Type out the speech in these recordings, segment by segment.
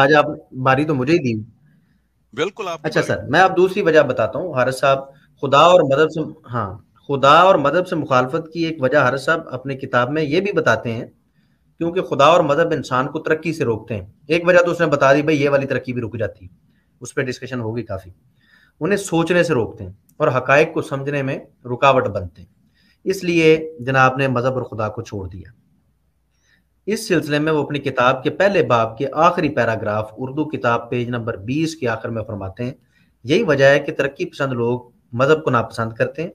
आज आप बारी तो मुझे ही दी बिल्कुल आप अच्छा सर मैं आप दूसरी वजह बताता हूँ हारस साहब खुदा और मदहब से हाँ खुदा और मदहब से मुखालफत की एक वजह हारस साहब अपने किताब में ये भी बताते हैं क्योंकि खुदा और मदहब इंसान को तरक्की से रोकते हैं एक वजह तो उसने बता दी भाई ये वाली तरक्की भी रुक जाती है उस पर डिस्कशन होगी काफ़ी उन्हें सोचने से रोकते हैं और हकायक को समझने में रुकावट बनते हैं इसलिए जनाब ने मज़हब और खुदा को छोड़ दिया इस सिलसिले में वो अपनी किताब के पहले बाब के आखिरी पैराग्राफ उर्दू किताब पेज नंबर 20 के आखिर में फरमाते हैं यही वजह है कि तरक्की पसंद लोग मज़हब को नापसंद करते हैं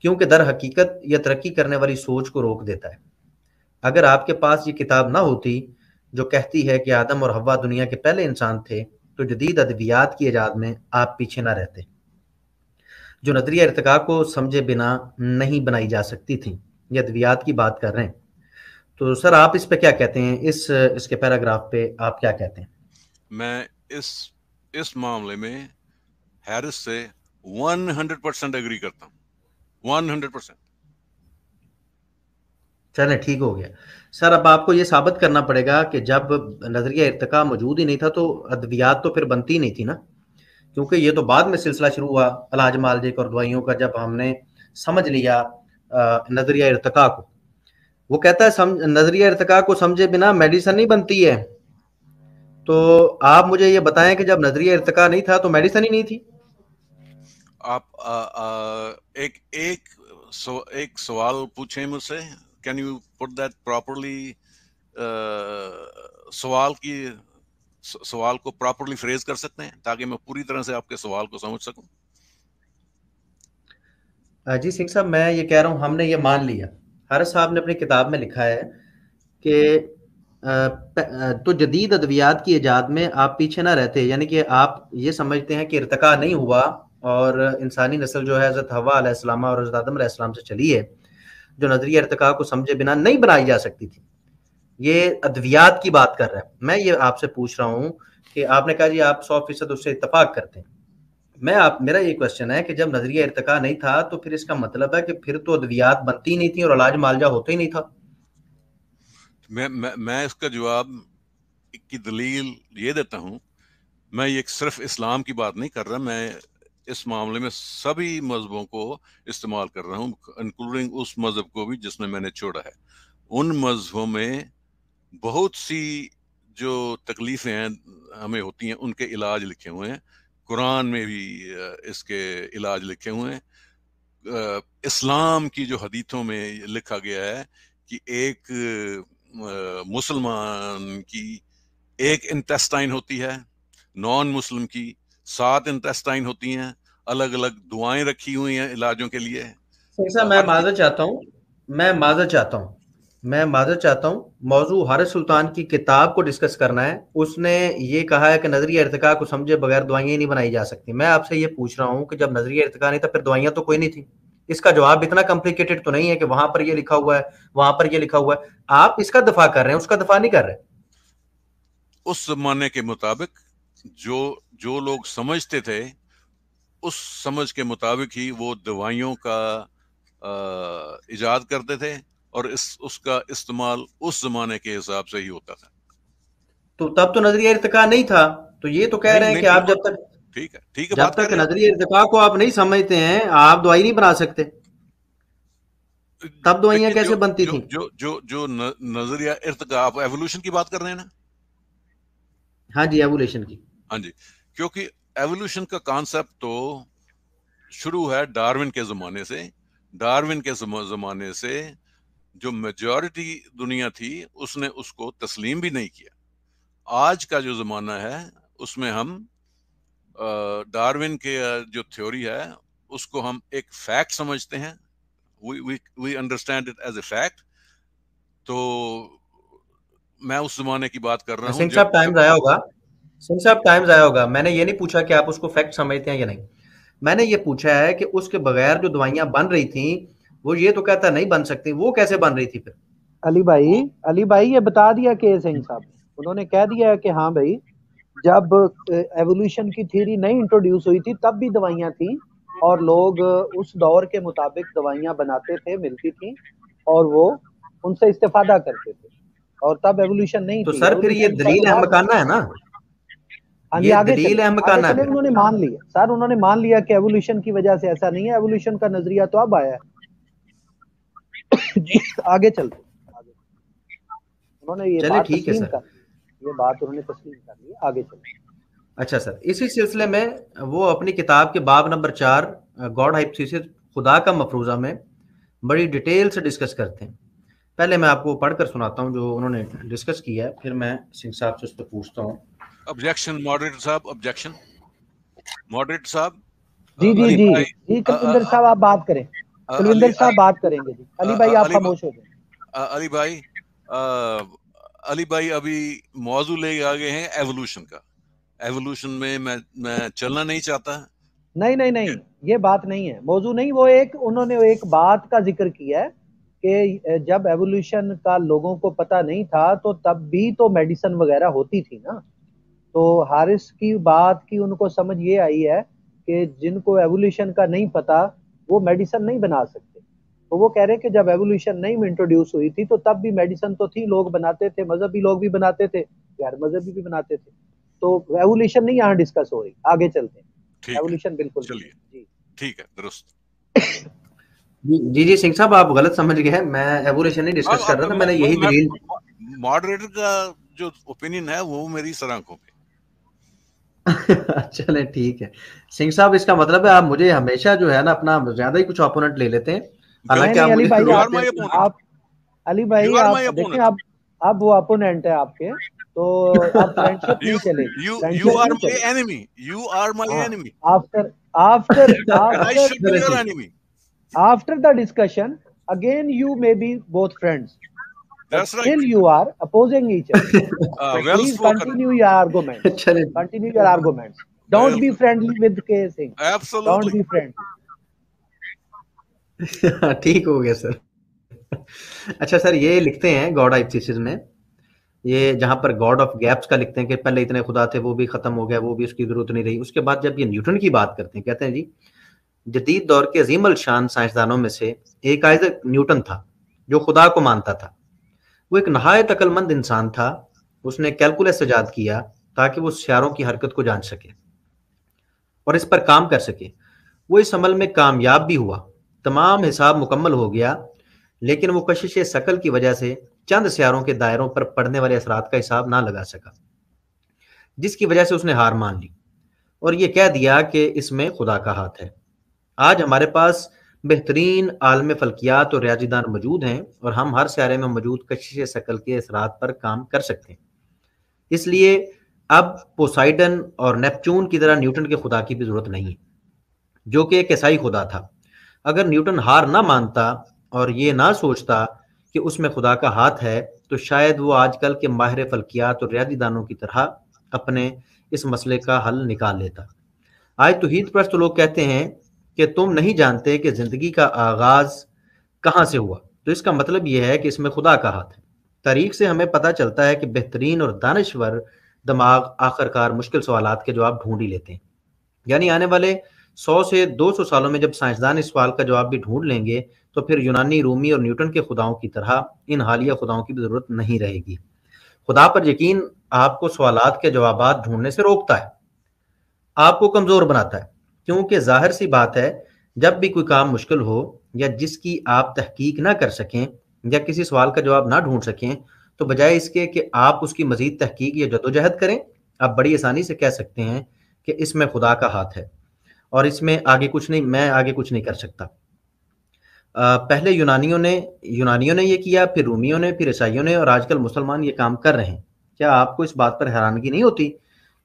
क्योंकि दर हकीकत यह तरक्की करने वाली सोच को रोक देता है अगर आपके पास ये किताब ना होती जो कहती है कि आदम और हवा दुनिया के पहले इंसान थे तो जदीद अद्वियात की ईजाद में आप पीछे ना रहते जो नदरिया इरतका को समझे बिना नहीं बनाई जा सकती थी ये अद्वियात की बात कर रहे हैं तो सर आप इस पे क्या कहते हैं इस इसके पैराग्राफ पे आप क्या कहते हैं मैं इस इस मामले में हैरिस से 100 परसेंट एग्री करता हूं 100 परसेंट चले ठीक हो गया सर अब आपको ये साबित करना पड़ेगा कि जब नजरिया इरतका मौजूद ही नहीं था तो अद्वियात तो फिर बनती ही नहीं थी ना क्योंकि ये तो बाद में सिलसिला शुरू हुआ अलाज मालजिक और दवाइयों का जब हमने समझ लिया नजरिया इरतका को वो कहता है समझ नजरिया इरतका को समझे बिना मेडिसन नहीं बनती है तो आप मुझे ये बताएं कि जब नजरिया इरतका नहीं था तो मेडिसन ही नहीं थी आप आ, आ, एक एक सो एक सवाल पूछें मुझसे can you put that properly सवाल की सवाल को प्रॉपर्ली फ्रेज कर सकते हैं ताकि मैं पूरी तरह से आपके सवाल को समझ सकूं जी सिंह साहब मैं ये कह रहा हूं हमने ये मान लिया हारा साहब ने अपनी किताब में लिखा है कि तो जदीद अद्वियात की ईजाद में आप पीछे ना रहते यानी कि आप ये समझते हैं कि इरतका नहीं हुआ और इंसानी नस्ल जो है हज़रत हवा और हज़रत आदम से चली है जो नजरिया इरतका को समझे बिना नहीं बनाई जा सकती थी ये अद्वियात की बात कर रहा है मैं ये आपसे पूछ रहा हूँ कि आपने कहा जी आप सौ फीसद उससे इतफाक करते हैं मैं आप मेरा ये क्वेश्चन है कि जब नजरिया इरतका नहीं था तो फिर इसका मतलब है कि फिर तो अद्वियात बनती नहीं थी और इलाज मालजा होते ही नहीं था मैं मैं, मैं इसका जवाब की दलील ये देता हूँ मैं ये सिर्फ इस्लाम की बात नहीं कर रहा मैं इस मामले में सभी मजहबों को इस्तेमाल कर रहा हूँ इंक्लूडिंग उस मजहब को भी जिसमें मैंने छोड़ा है उन मजहबों में बहुत सी जो तकलीफें हैं हमें होती हैं उनके इलाज लिखे हुए हैं कुरान में भी इसके इलाज लिखे हुए हैं इस्लाम की जो हदीतों में लिखा गया है कि एक मुसलमान की एक इंटेस्टाइन होती है नॉन मुस्लिम की सात इंटेस्टाइन होती हैं अलग अलग दुआएं रखी हुई हैं इलाजों के लिए मैं माजर चाहता हूँ मैं माजर चाहता हूँ मैं माजर चाहता हूँ मौजू हारिस सुल्तान की किताब को डिस्कस करना है उसने ये कहा है कि नजरी इरतका को समझे बगैर दवाइयाँ नहीं बनाई जा सकती मैं आपसे ये पूछ रहा हूँ कि जब नजरी इरतका नहीं था फिर दवाइयाँ तो कोई नहीं थी इसका जवाब इतना कॉम्प्लिकेटेड तो नहीं है कि वहां पर ये लिखा हुआ है वहां पर ये लिखा हुआ है आप इसका दफा कर रहे हैं उसका दफा नहीं कर रहे उस जमाने के मुताबिक जो जो लोग समझते थे उस समझ के मुताबिक ही वो दवाइयों का ईजाद इजाद करते थे और इस उसका इस्तेमाल उस जमाने के हिसाब से ही होता था तो तब तो नजरिया इरतका नहीं था तो ये तो कह रहे हैं कि आप जब तक ठीक है ठीक है जब तक नजरिया इरतका को आप नहीं समझते हैं आप दवाई नहीं बना सकते तब दवाइयां कैसे बनती थी जो जो जो नजरिया इरतका आप एवोल्यूशन की बात कर रहे हैं ना हाँ जी एवोल्यूशन की हाँ जी क्योंकि एवोल्यूशन का कॉन्सेप्ट तो शुरू है डार्विन के जमाने से डार्विन के जमाने से जो मेजॉरिटी दुनिया थी उसने उसको तस्लीम भी नहीं किया आज का जो ज़माना है उसमें हम डार्विन के जो थ्योरी है उसको हम एक फैक्ट समझते हैं we understand it as a fact तो मैं उस जमाने की बात कर रहा हूँ साहब टाइम जाया होगा सिंह साहब टाइम जाया होगा मैंने ये नहीं पूछा कि आप उसको फैक्ट समझते हैं या नहीं मैंने ये पूछा है कि उसके बगैर जो दवाइयां बन रही थी वो ये तो कहता नहीं बन सकती वो कैसे बन रही थी फिर अली भाई अली भाई ये बता दिया के सिंह साहब उन्होंने कह दिया है कि हाँ भाई जब एवोल्यूशन की थ्योरी नहीं इंट्रोड्यूस हुई थी तब भी दवाइयाँ थी और लोग उस दौर के मुताबिक दवाइयाँ बनाते थे मिलती थी और वो उनसे इस्तेफादा करते थे और तब एवोल्यूशन नहीं तो सर फिर ये दलील अहमकाना है ना हाँ ये दलील अहमकाना है उन्होंने मान लिया सर उन्होंने मान लिया कि एवोल्यूशन की वजह से ऐसा नहीं है एवोल्यूशन का नजरिया तो अब आया है जी आगे चलते उन्होंने ये बात ठीक है सर ये बात उन्होंने तस्लीम कर ली आगे चलते अच्छा सर इसी सिलसिले में वो अपनी किताब के बाब नंबर चार गॉड हाइपोथेसिस खुदा का मफरूजा में बड़ी डिटेल से डिस्कस करते हैं पहले मैं आपको पढ़कर सुनाता हूं जो उन्होंने डिस्कस किया है फिर मैं सिंह साहब से उस पर पूछता हूँ ऑब्जेक्शन मॉडरेटर साहब ऑब्जेक्शन मॉडरेटर साहब जी जी जी जी कपिंदर साहब आप बात करें कुलविंदर साहब बात करेंगे जी अली भाई आप खामोश हो जाए अली भाई अली भाई अभी मौजू ले आगे हैं एवोल्यूशन का एवोल्यूशन में मैं मैं चलना नहीं चाहता नहीं नहीं नहीं ये बात नहीं है मौजू नहीं वो एक उन्होंने एक बात का जिक्र किया है कि जब एवोल्यूशन का लोगों को पता नहीं था तो तब भी तो मेडिसिन वगैरह होती थी ना तो हारिस की बात की उनको समझ ये आई है कि जिनको एवोल्यूशन का नहीं पता वो मेडिसन नहीं बना सकते तो वो कह रहे हैं कि जब एवोल्यूशन नहीं इंट्रोड्यूस हुई थी तो तब भी मेडिसन तो थी लोग बनाते थे मजहबी लोग भी बनाते थे गैर मजहबी भी बनाते थे तो एवोल्यूशन नहीं यहाँ डिस्कस हो रही आगे चलते हैं एवोल्यूशन बिल्कुल चलिए ठीक है दुरुस्त जी जी सिंह साहब आप गलत समझ गए हैं मैं एवोल्यूशन नहीं डिस्कस कर रहा था मैंने यही दलील मॉडरेटर का जो ओपिनियन है वो मेरी सराखों पे चले ठीक है सिंह साहब इसका मतलब है आप मुझे हमेशा जो है ना अपना ज्यादा ही कुछ ओपोनेंट ले लेते हैं हालांकि अली भाई आप, अली भाई आप देखिए आप आप वो ओपोनेंट है आपके तो आप फ्रेंडशिप नहीं चलेगी you are my enemy you are my enemy after after after after the discussion again you may be both friends That's right. still you are opposing each other. uh, well please spoken. continue your argument. continue your argument. Don't well, be friendly with K Singh. Absolutely. Don't be friendly. ठीक हो गया sir अच्छा sir ये लिखते हैं God thesis में ये जहां पर गॉड ऑफ गैप्स का लिखते हैं कि पहले इतने खुदा थे वो भी खत्म हो गया वो भी उसकी जरूरत नहीं रही उसके बाद जब ये न्यूटन की बात करते हैं कहते हैं जी जदीद दौर के अजीम शान साइंसदानों में से एक आइजक न्यूटन था जो खुदा को मानता था वो एक नहायत अक्लमंद इंसान था उसने कैलकुलस ईजाद किया ताकि वो सियारों की हरकत को जान सके और इस पर काम कर सके वो इस अमल में कामयाब भी हुआ तमाम हिसाब मुकम्मल हो गया लेकिन वो कशिश शकल की वजह से चंद सियारों के दायरों पर पड़ने वाले असरात का हिसाब ना लगा सका जिसकी वजह से उसने हार मान ली और ये कह दिया कि इसमें खुदा का हाथ है आज हमारे पास बेहतरीन आलम फलकियात और रियाजीदान मौजूद हैं और हम हर सारे में मौजूद कशिश शक्ल के असरात पर काम कर सकते हैं इसलिए अब पोसाइडन और नेपचून की तरह न्यूटन के खुदा की भी जरूरत नहीं है जो कि एक ऐसा ही खुदा था अगर न्यूटन हार ना मानता और ये ना सोचता कि उसमें खुदा का हाथ है तो शायद वो आजकल के माहिर फलकियात और रियाजीदानों की तरह अपने इस मसले का हल निकाल लेता आज हीद प्रस्त तो लोग कहते हैं कि तुम नहीं जानते कि जिंदगी का आगाज कहाँ से हुआ तो इसका मतलब यह है कि इसमें खुदा का हाथ है तारीख से हमें पता चलता है कि बेहतरीन और दानश्वर दिमाग आखिरकार मुश्किल सवाल के जवाब ढूंढ ही लेते हैं यानी आने वाले सौ से दो सौ सालों में जब साइंसदान इस सवाल का जवाब भी ढूंढ लेंगे तो फिर यूनानी रूमी और न्यूटन के खुदाओं की तरह इन हालिया खुदाओं की भी जरूरत नहीं रहेगी खुदा पर यकीन आपको सवाल के जवाब ढूंढने से रोकता है आपको कमजोर बनाता है क्योंकि जाहिर सी बात है जब भी कोई काम मुश्किल हो या जिसकी आप तहकीक ना कर सकें या किसी सवाल का जवाब ना ढूंढ सकें तो बजाय इसके कि आप उसकी मजीद तहकीक या जदोजहद करें आप बड़ी आसानी से कह सकते हैं कि इसमें खुदा का हाथ है और इसमें आगे कुछ नहीं मैं आगे कुछ नहीं कर सकता आ, पहले यूनानियों ने यूनानियों ने यह किया फिर रूमियों ने फिर ईसाइयों ने और आजकल मुसलमान ये काम कर रहे हैं क्या आपको इस बात पर हैरानगी नहीं होती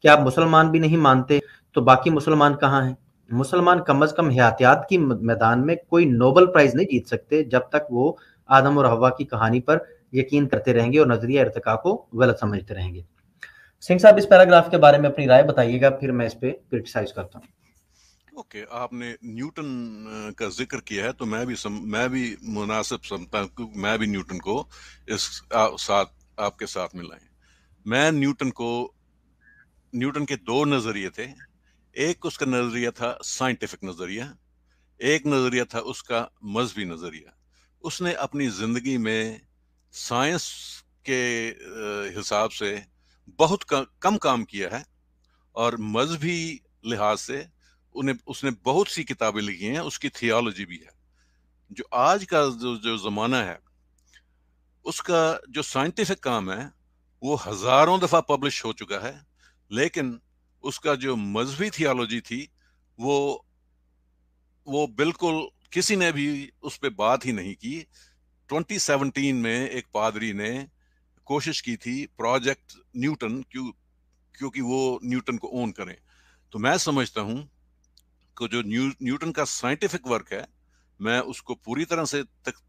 कि आप मुसलमान भी नहीं मानते तो बाकी मुसलमान कहाँ हैं मुसलमान कम अज कम हयातियात की मैदान में कोई नोबल प्राइज नहीं जीत सकते जब तक वो आदम और हवा की कहानी पर यकीन करते रहेंगे और नजरिया इरतका को गलत समझते रहेंगे सिंह साहब इस पैराग्राफ के बारे में अपनी राय बताइएगा फिर मैं इस पर क्रिटिसाइज करता हूँ ओके okay, आपने न्यूटन का जिक्र किया है तो मैं भी सम, मैं भी मुनासिब समझता हूँ मैं भी न्यूटन को इस आ, साथ आपके साथ मिलाएं मैं न्यूटन को न्यूटन के दो नज़रिए थे एक उसका नज़रिया था साइंटिफिक नज़रिया एक नज़रिया था उसका मजहबी नज़रिया उसने अपनी ज़िंदगी में साइंस के हिसाब से बहुत कम काम किया है और मजहबी लिहाज से उन्हें उसने बहुत सी किताबें लिखी हैं उसकी थियोलॉजी भी है जो आज का जो जो ज़माना है उसका जो साइंटिफिक काम है वो हज़ारों दफ़ा पब्लिश हो चुका है लेकिन उसका जो मजहबी थियोलॉजी थी वो वो बिल्कुल किसी ने भी उस पर बात ही नहीं की 2017 में एक पादरी ने कोशिश की थी प्रोजेक्ट न्यूटन क्यों क्योंकि वो न्यूटन को ओन करें तो मैं समझता हूँ कि जो न्यू, न्यूटन का साइंटिफिक वर्क है मैं उसको पूरी तरह से तक,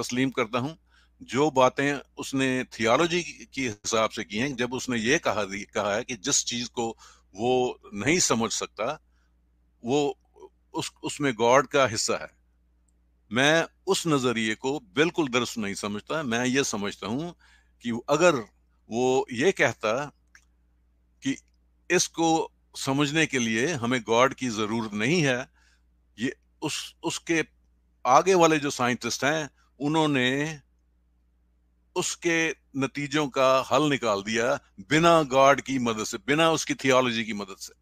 तस्लीम करता हूँ जो बातें उसने थियोलॉजी के हिसाब से की हैं जब उसने ये कहा कहा है कि जिस चीज को वो नहीं समझ सकता वो उस उसमें गॉड का हिस्सा है मैं उस नज़रिए को बिल्कुल दरस नहीं समझता मैं ये समझता हूँ कि अगर वो ये कहता कि इसको समझने के लिए हमें गॉड की ज़रूरत नहीं है ये उस उसके आगे वाले जो साइंटिस्ट हैं उन्होंने उसके नतीजों का हल निकाल दिया बिना गॉड की मदद से बिना उसकी थियोलॉजी की मदद से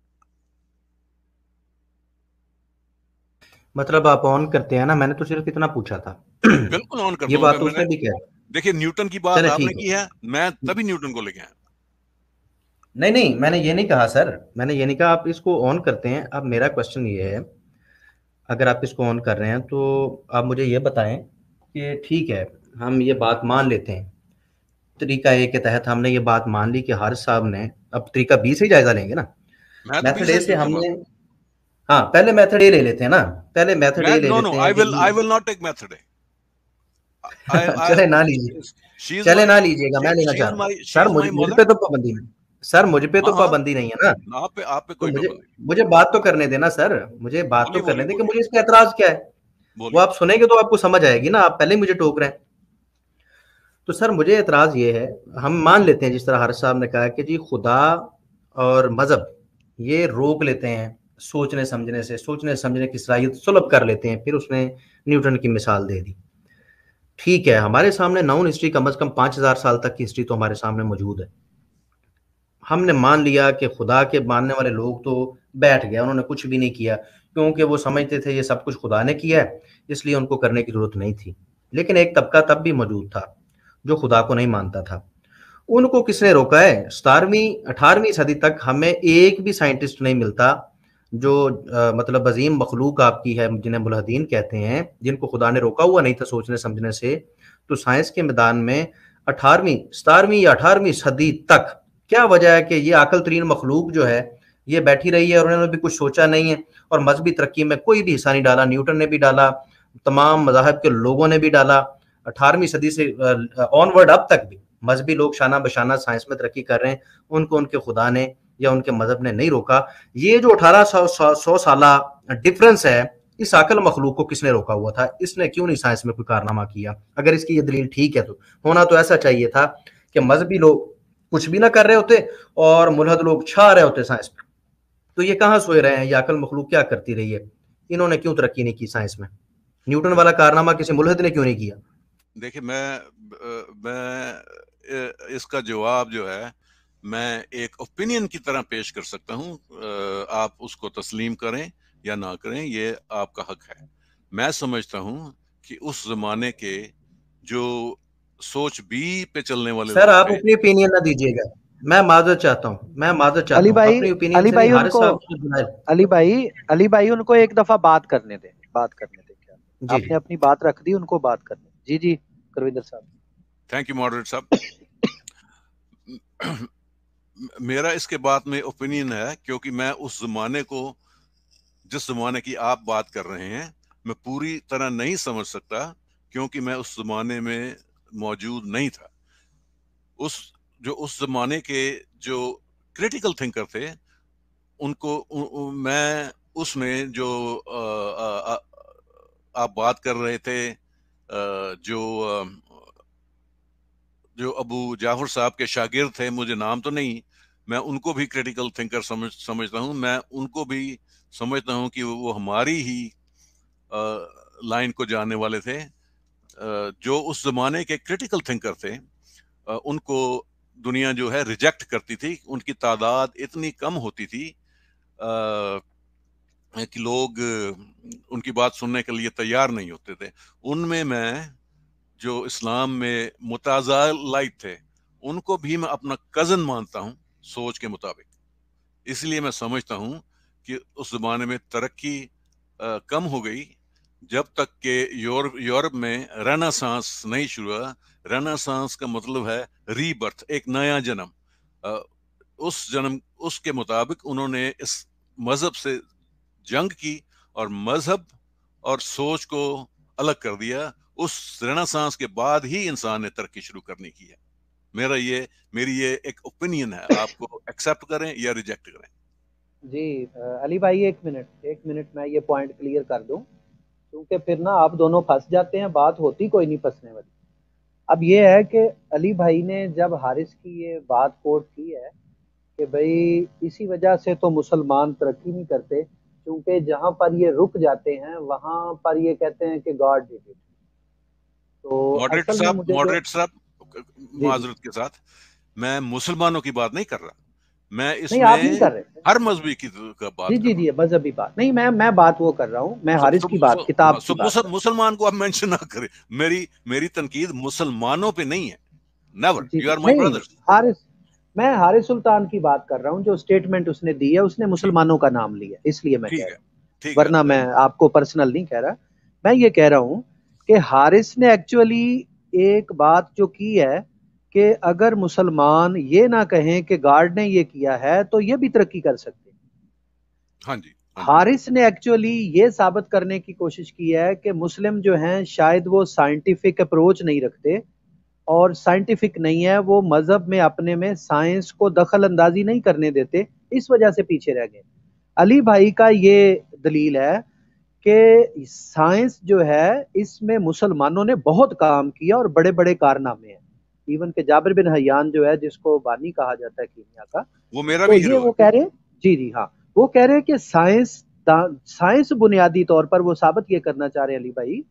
मतलब आप ऑन करते हैं ना मैंने तो सिर्फ इतना पूछा था बिल्कुल ऑन करते ये बात तो उसने भी किया देखिए न्यूटन की बात आपने की है मैं हम्म। तभी न्यूटन को लेके आया नहीं नहीं मैंने ये नहीं कहा सर मैंने ये नहीं कहा आप इसको ऑन करते हैं अब मेरा क्वेश्चन ये है अगर आप इसको ऑन कर रहे हैं तो आप मुझे ये बताएं कि ठीक है हम ये बात मान लेते हैं तरीका ए के तहत हमने ये बात मान ली कि हर साहब ने अब तरीका बी से जायजा लेंगे ना मेथड ए तो से हमने हाँ पहले मेथड ए ले लेते हैं ना पहले मेथड ए ले लेते हैं I will I will not take method ए चले ना लीजिए चले ना लीजिएगा मैं लेना चाह रहा हूँ सर मुझे मुझ पे तो पाबंदी नहीं सर मुझ पे तो पाबंदी नहीं है तो हाँ, हाँ। ना आप पे आप पे तो कोई मुझे मुझे बात तो करने देना सर मुझे बात तो करने दे कि मुझे इसका एतराज क्या है वो आप सुनेंगे तो आपको समझ आएगी ना आप पहले मुझे टोक रहे हैं तो सर मुझे एतराज़ ये है हम मान लेते हैं जिस तरह हारत साहब ने कहा कि जी खुदा और मज़हब ये रोक लेते हैं सोचने समझने से सोचने समझने की सलाहियत सुलभ कर लेते हैं फिर उसने न्यूटन की मिसाल दे दी ठीक है हमारे सामने नाउन हिस्ट्री कम अज़ कम पाँच हज़ार साल तक की हिस्ट्री तो हमारे सामने मौजूद है हमने मान लिया कि खुदा के मानने वाले लोग तो बैठ गए उन्होंने कुछ भी नहीं किया क्योंकि वो समझते थे ये सब कुछ खुदा ने किया है इसलिए उनको करने की ज़रूरत नहीं थी लेकिन एक तबका तब भी मौजूद था जो खुदा को नहीं मानता था उनको किसने रोका है सतारवीं अठारहवीं सदी तक हमें एक भी साइंटिस्ट नहीं मिलता जो आ, मतलब अजीम मखलूक आपकी है जिन्हें मुलहदीन कहते हैं जिनको खुदा ने रोका हुआ नहीं था सोचने समझने से तो साइंस के मैदान में अठारहवीं सतारवीं या अठारहवीं सदी तक क्या वजह है कि ये अकल तरीन मखलूक जो है ये बैठी रही है और उन्होंने भी कुछ सोचा नहीं है और मजहबी तरक्की में कोई भी हिस्सा नहीं डाला न्यूटन ने भी डाला तमाम मजाहब के लोगों ने भी डाला अठारहवीं सदी से ऑनवर्ड अब तक भी मजहबी लोग शाना बशाना साइंस में तरक्की कर रहे हैं उनको उनके खुदा ने या उनके मजहब ने नहीं रोका ये जो अठारह सौ सौ साल डिफरेंस है इस अकल मखलूक को किसने रोका हुआ था इसने क्यों नहीं साइंस में कोई कारनामा किया अगर इसकी ये दलील ठीक है तो होना तो ऐसा चाहिए था कि मजहबी लोग कुछ भी ना कर रहे होते और मुलहद लोग छा रहे होते साइंस में तो ये कहाँ सोए रहे हैं ये अकल मखलूक क्या करती रही है इन्होंने क्यों तरक्की नहीं की साइंस में न्यूटन वाला कारनामा किसी मुलहद ने क्यों नहीं किया देखिए मैं मैं इसका जवाब जो है मैं एक ओपिनियन की तरह पेश कर सकता हूं आप उसको तस्लीम करें या ना करें ये आपका हक है मैं समझता हूं कि उस जमाने के जो सोच बी पे चलने वाले सर आप अपनी ओपिनियन ना दीजिएगा मैं माजर चाहता हूँ मैं माजर चाहता अली भाई अली भाई उनको अली भाई अली भाई उनको एक दफा बात करने दे बात करने दें आपने अपनी बात रख दी उनको बात करने जी जी करविंदर साहब थैंक यू मॉडरेट साहब मेरा इसके बाद में ओपिनियन है क्योंकि मैं उस जमाने को जिस जमाने की आप बात कर रहे हैं मैं पूरी तरह नहीं समझ सकता क्योंकि मैं उस जमाने में मौजूद नहीं था उस जो उस जमाने के जो क्रिटिकल थिंकर थे उनको उ, उ, मैं उसमें जो आ, आ, आ, आप बात कर रहे थे जो जो अबू जाफर साहब के शागिर्द थे मुझे नाम तो नहीं मैं उनको भी क्रिटिकल थिंकर समझ समझता हूँ मैं उनको भी समझता हूँ कि वो हमारी ही लाइन को जानने वाले थे जो उस जमाने के क्रिटिकल थिंकर थे उनको दुनिया जो है रिजेक्ट करती थी उनकी तादाद इतनी कम होती थी कि लोग उनकी बात सुनने के लिए तैयार नहीं होते थे उनमें मैं जो इस्लाम में लाइट थे उनको भी मैं अपना कज़न मानता हूँ सोच के मुताबिक इसलिए मैं समझता हूँ कि उस ज़माने में तरक्की कम हो गई जब तक के यूरोप यूरोप में रना सांस नहीं शुरू हुआ रना सांस का मतलब है रीबर्थ एक नया जन्म उस जन्म उसके मुताबिक उन्होंने इस मज़हब से जंग की और मजहब और सोच को अलग कर दिया उस रेनासांस के बाद ही इंसान ने तरक्की शुरू करने की है मेरा ये मेरी ये एक ओपिनियन है आपको एक्सेप्ट करें या रिजेक्ट करें जी अली भाई एक मिनट एक मिनट मैं ये पॉइंट क्लियर कर दूं क्योंकि फिर ना आप दोनों फंस जाते हैं बात होती कोई नहीं फंसने वाली अब ये है कि अली भाई ने जब हारिस की ये बात कोट की है कि भाई इसी वजह से तो मुसलमान तरक्की नहीं करते क्योंकि जहां पर ये रुक जाते हैं वहां पर ये कहते हैं कि गॉड डिड इट तो मॉडरेटर साहब मॉडरेटर साहब माजरत के साथ मैं मुसलमानों की बात नहीं कर रहा मैं इसमें आप नहीं कर रहे हर मजहबी की बात जी जी जी मजहबी बात नहीं मैं मैं बात वो कर रहा हूँ मैं हारिस की बात किताब मुसलमान को आप मेंशन ना करें मेरी मेरी तनकीद मुसलमानों पे नहीं है never you are my brothers Haris मैं हारे सुल्तान की बात कर रहा हूँ जो स्टेटमेंट उसने दी है उसने मुसलमानों का नाम लिया इसलिए मैं कह रहा हूँ वरना मैं आपको पर्सनल नहीं कह रहा मैं ये कह रहा हूँ कि हारिस ने एक्चुअली एक बात जो की है कि अगर मुसलमान ये ना कहें कि गार्ड ने ये किया है तो ये भी तरक्की कर सकते हाँ, हाँ जी हारिस ने एक्चुअली ये साबित करने की कोशिश की है कि मुस्लिम जो हैं शायद वो साइंटिफिक अप्रोच नहीं रखते और साइंटिफिक नहीं है वो मजहब में अपने में साइंस को दखल अंदाजी नहीं करने देते इस वजह से पीछे रह गए अली भाई का ये दलील है कि साइंस जो है इसमें मुसलमानों ने बहुत काम किया और बड़े बड़े कारनामे हैं इवन के जाबिर बिन हयान जो है जिसको बानी कहा जाता है कीमिया का वो मेरा तो भी ये वो कह रहे हैं जी जी हाँ वो कह रहे हैं कि साइंस साइंस बुनियादी तौर पर वो साबित ये करना चाह रहे हैं अली भाई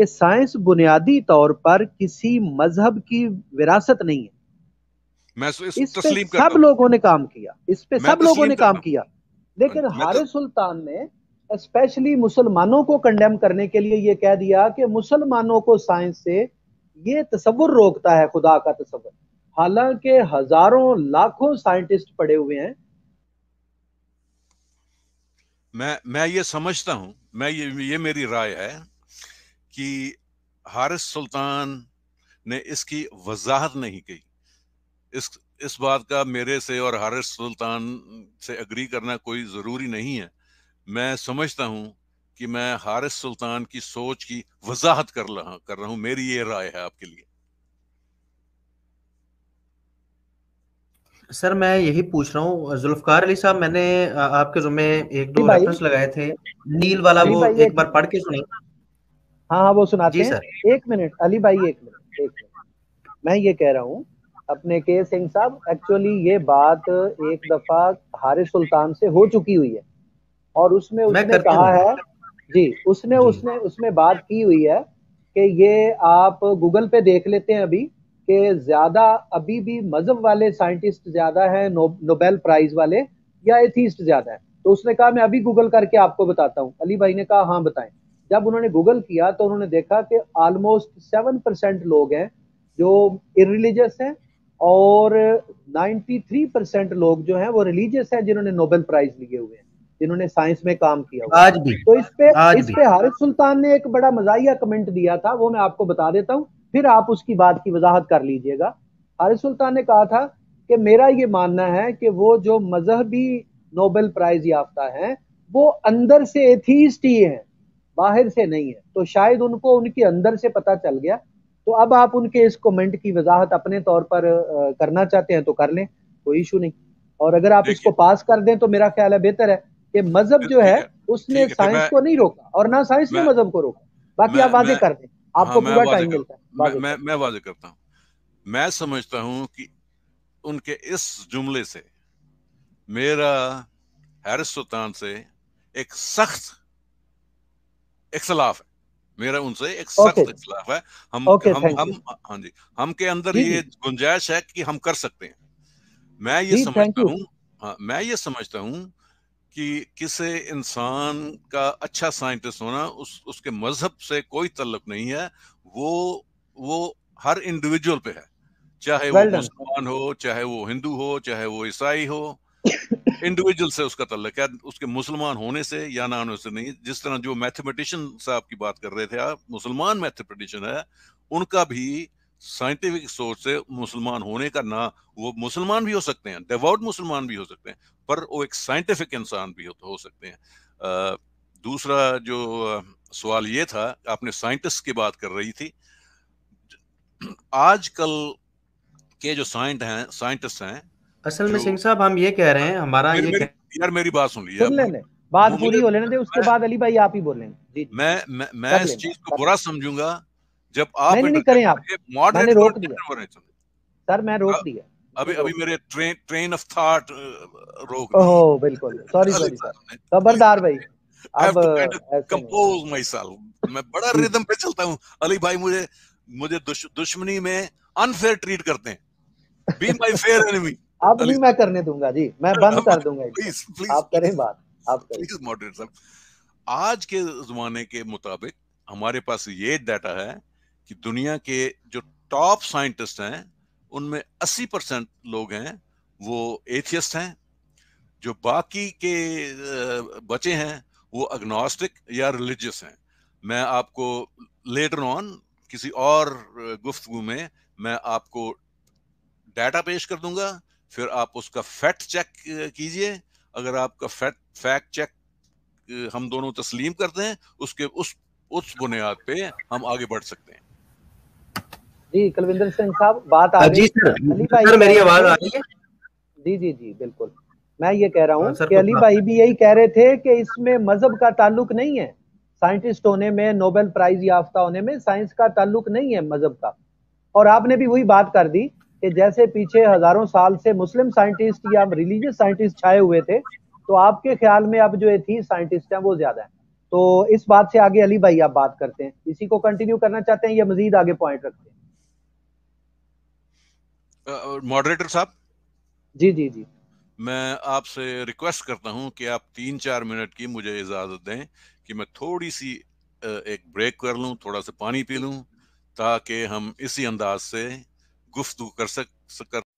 कि साइंस बुनियादी तौर पर किसी मजहब की विरासत नहीं है मैं इस, इस पे सब लोगों ने काम किया इस पे सब लोगों ने काम किया लेकिन हारे सुल्तान ने स्पेशली मुसलमानों को कंडेम करने के लिए यह कह दिया कि मुसलमानों को साइंस से ये तस्वुर रोकता है खुदा का तस्वुर हालांकि हजारों लाखों साइंटिस्ट पड़े हुए हैं मैं मैं ये समझता हूं मैं ये ये मेरी राय है कि हारिस सुल्तान ने इसकी वजाहत नहीं की इस इस बात का मेरे से और हारिस सुल्तान से अग्री करना कोई ज़रूरी नहीं है मैं समझता हूँ कि मैं हारिस सुल्तान की सोच की वजाहत कर रहा कर रहा हूँ मेरी ये राय है आपके लिए सर मैं यही पूछ रहा हूँ जुल्फकार अली साहब मैंने आपके जुम्मे एक दो रेफरेंस लगाए थे नील वाला वो एक बार पढ़ के सुनिए हाँ हाँ वो सुनाते हैं एक मिनट अली भाई एक मिनट एक मिनट मैं ये कह रहा हूँ अपने के सिंह साहब एक्चुअली ये बात एक दफा हारिस सुल्तान से हो चुकी हुई है और उसमें उसने कहा है जी उसने जी। उसने उसमें बात की हुई है कि ये आप गूगल पे देख लेते हैं अभी कि ज्यादा अभी भी मजहब वाले साइंटिस्ट ज्यादा हैं नो, नोबेल प्राइज वाले या एथीस्ट ज्यादा है तो उसने कहा मैं अभी गूगल करके आपको बताता हूँ अली भाई ने कहा हाँ बताएं जब उन्होंने गूगल किया तो उन्होंने देखा कि ऑलमोस्ट सेवन परसेंट लोग हैं जो इरिलीजियस हैं और 93 परसेंट लोग जो हैं वो रिलीजियस हैं जिन्होंने नोबेल प्राइज लिए हुए हैं जिन्होंने साइंस में काम किया हुआ आज भी तो इस पे इस पे हारिफ सुल्तान ने एक बड़ा मजाहिया कमेंट दिया था वो मैं आपको बता देता हूँ फिर आप उसकी बात की वजाहत कर लीजिएगा हारिफ सुल्तान ने कहा था कि मेरा ये मानना है कि वो जो मजहबी नोबेल प्राइज याफ्ता है वो अंदर से एथीस्ट ही हैं बाहर से नहीं है तो शायद उनको उनके अंदर से पता चल गया तो अब आप उनके इस कमेंट की वजाहत अपने तौर पर करना चाहते हैं तो कर लें कोई इशू नहीं और अगर आप इसको पास कर दें तो मेरा ख्याल है बेहतर है कि मजहब जो है उसने साइंस को नहीं रोका और ना साइंस ने मजहब को रोका बाकी आप वाजे कर दें आपको हाँ, पूरा टाइम मिलता है मैं वाजे करता हूँ मैं समझता हूँ कि उनके इस जुमले से मेरा हैरिस सुल्तान से एक सख्त इख्तलाफ है मेरा उनसे एक सख्त okay. इख्तलाफ है हम okay, हम हम हाँ जी हम के अंदर ये गुंजाइश है कि हम कर सकते हैं मैं ये समझता हूँ हाँ, मैं ये समझता हूँ कि किसी इंसान का अच्छा साइंटिस्ट होना उस उसके मजहब से कोई तल्लक नहीं है वो वो हर इंडिविजुअल पे है चाहे well वो मुसलमान हो चाहे वो हिंदू हो चाहे वो ईसाई हो इंडिविजुअल से उसका तल्लक है उसके मुसलमान होने से या ना होने से नहीं जिस तरह जो मैथमेटिशियन साहब की बात कर रहे थे आप मुसलमान मैथमेटिशियन है उनका भी साइंटिफिक सोच से मुसलमान होने का ना वो मुसलमान भी हो सकते हैं डेवाउट मुसलमान भी हो सकते हैं पर वो एक साइंटिफिक इंसान भी हो, हो सकते हैं आ, दूसरा जो सवाल ये था आपने साइंटिस्ट की बात कर रही थी आजकल के जो साइंट हैं साइंटिस्ट हैं असल में सिंह साहब हम ये कह रहे हैं हमारा ये मेर, यार मेरी बात सुन लीजिए बात पूरी हो लेने दे उसके बाद अली भाई आप ही बोल मैं मैं, मैं इस चीज को बुरा समझूंगा जब आप नहीं, नहीं करें आप मॉडर्न रोक दिया सर मैं रोक दिया अभी अभी मेरे ट्रेन ट्रेन ऑफ थॉट रोक ओह बिल्कुल सॉरी सॉरी खबरदार भाई अब कंपोज माय सेल्फ मैं बड़ा रिदम पे चलता हूं अली भाई मुझे मुझे दुश्मनी में अनफेयर ट्रीट करते हैं बी माय फेयर एनिमी अब भी मैं करने दूंगा जी मैं बंद कर दूंगा प्लीज प्लीज आप करें बात आप प्लीज मॉडरेटर साहब आज के जमाने के मुताबिक हमारे पास ये डाटा है कि दुनिया के जो टॉप साइंटिस्ट हैं उनमें 80 परसेंट लोग हैं वो एथियस्ट हैं जो बाकी के बचे हैं वो अग्नोस्टिक या रिलीजियस हैं मैं आपको लेटर ऑन किसी और गुफ्तगु में मैं आपको डाटा पेश कर दूंगा फिर आप उसका फैक्ट चेक कीजिए अगर आपका फैक्ट फैक्ट चेक हम दोनों तस्लीम करते हैं उसके उस उस बुनियाद पे हम आगे बढ़ सकते हैं जी कलविंदर सिंह साहब बात आ रही हाँ सर मेरी आवाज आ रही है जी जी जी बिल्कुल मैं ये कह रहा हाँ, हूँ कि तो अली हाँ। भाई भी यही कह रहे थे कि इसमें मजहब का ताल्लुक नहीं है साइंटिस्ट होने में नोबेल प्राइज याफ्ता होने में साइंस का ताल्लुक नहीं है मजहब का और आपने भी वही बात कर दी कि जैसे पीछे हजारों साल से मुस्लिम साइंटिस्ट या रिलीजियस साइंटिस्ट छाए हुए थे तो आपके ख्याल में अब जो थी साइंटिस्ट हैं वो ज्यादा है तो इस बात से आगे अली भाई आप बात करते हैं इसी को कंटिन्यू करना चाहते हैं या मजीद आगे पॉइंट रखते हैं मॉडरेटर uh, साहब जी जी जी मैं आपसे रिक्वेस्ट करता हूं कि आप तीन चार मिनट की मुझे इजाजत दें कि मैं थोड़ी सी एक ब्रेक कर लूं थोड़ा सा पानी पी लूं ताकि हम इसी अंदाज से Guftu Sekretariat